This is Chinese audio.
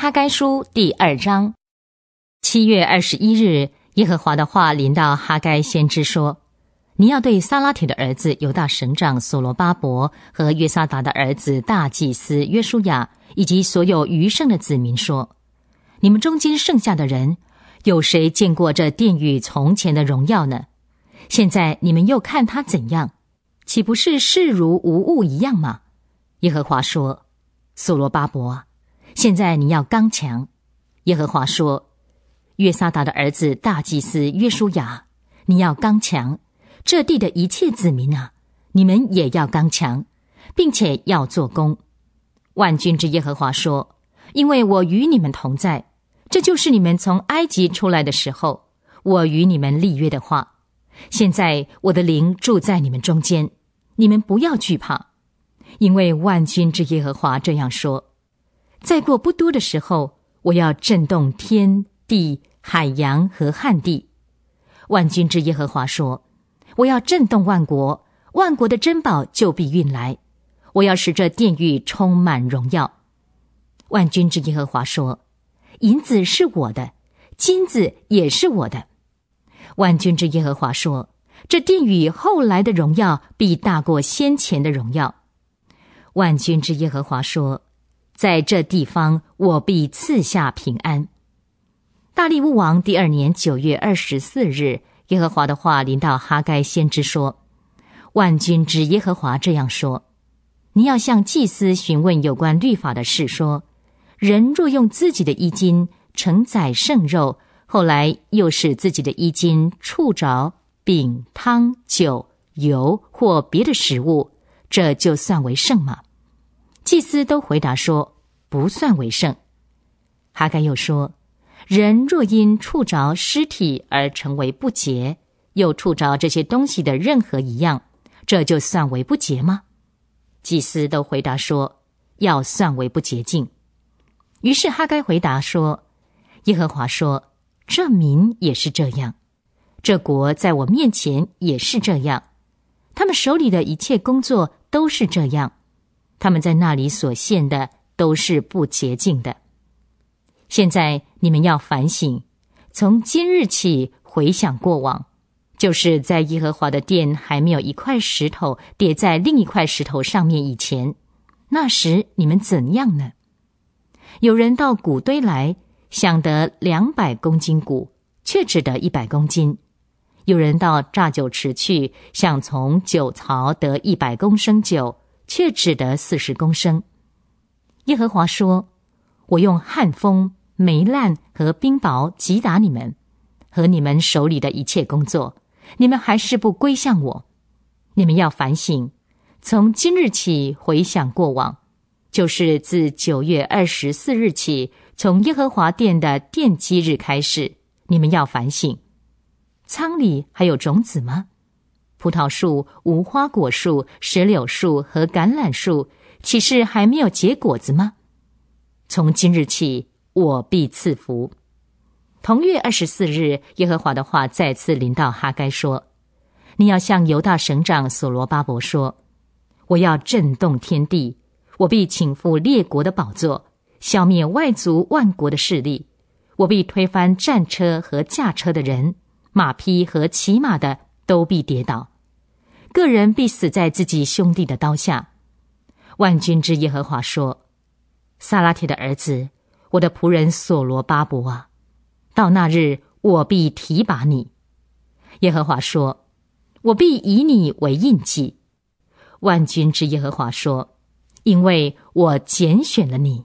哈该书第二章，七月二十一日，耶和华的话临到哈该先知说：“你要对撒拉铁的儿子犹大省长索罗巴伯和约萨达的儿子大祭司约书亚以及所有余剩的子民说：你们中间剩下的人，有谁见过这殿宇从前的荣耀呢？现在你们又看他怎样，岂不是视如无物一样吗？”耶和华说：“索罗巴伯。”现在你要刚强，耶和华说：“约撒达的儿子大祭司约书亚，你要刚强；这地的一切子民啊，你们也要刚强，并且要做工。万军之耶和华说：‘因为我与你们同在，这就是你们从埃及出来的时候，我与你们立约的话。现在我的灵住在你们中间，你们不要惧怕，因为万军之耶和华这样说。’再过不多的时候，我要震动天地、海洋和旱地。万军之耶和华说：“我要震动万国，万国的珍宝就必运来。我要使这殿宇充满荣耀。”万军之耶和华说：“银子是我的，金子也是我的。”万军之耶和华说：“这殿宇后来的荣耀必大过先前的荣耀。”万军之耶和华说。在这地方，我必赐下平安。大利乌王第二年九月二十四日，耶和华的话临到哈该先知说：“万军之耶和华这样说：你要向祭司询问有关律法的事，说：人若用自己的衣襟承载圣肉，后来又使自己的衣襟触着饼、汤、酒、油或别的食物，这就算为圣吗？”祭司都回答说：“不算为圣。”哈该又说：“人若因触着尸体而成为不洁，又触着这些东西的任何一样，这就算为不洁吗？”祭司都回答说：“要算为不洁净。”于是哈该回答说：“耶和华说，这民也是这样，这国在我面前也是这样，他们手里的一切工作都是这样。”他们在那里所献的都是不洁净的。现在你们要反省，从今日起回想过往，就是在耶和华的殿还没有一块石头叠在另一块石头上面以前，那时你们怎样呢？有人到谷堆来，想得两百公斤谷，却只得一百公斤；有人到榨酒池去，想从酒槽得一百公升酒。却只得四十公升。耶和华说：“我用旱风、霉烂和冰雹击打你们，和你们手里的一切工作，你们还是不归向我。你们要反省，从今日起回想过往，就是自九月二十四日起，从耶和华殿的奠基日开始，你们要反省：仓里还有种子吗？”葡萄树、无花果树、石榴树和橄榄树，岂是还没有结果子吗？从今日起，我必赐福。同月二十四日，耶和华的话再次临到哈该说：“你要向犹大省长索罗巴伯说：我要震动天地，我必请赴列国的宝座，消灭外族万国的势力，我必推翻战车和驾车的人，马匹和骑马的。”都必跌倒，个人必死在自己兄弟的刀下。万军之耶和华说：“撒拉铁的儿子，我的仆人所罗巴伯啊，到那日我必提拔你。”耶和华说：“我必以你为印记。”万军之耶和华说：“因为我拣选了你。”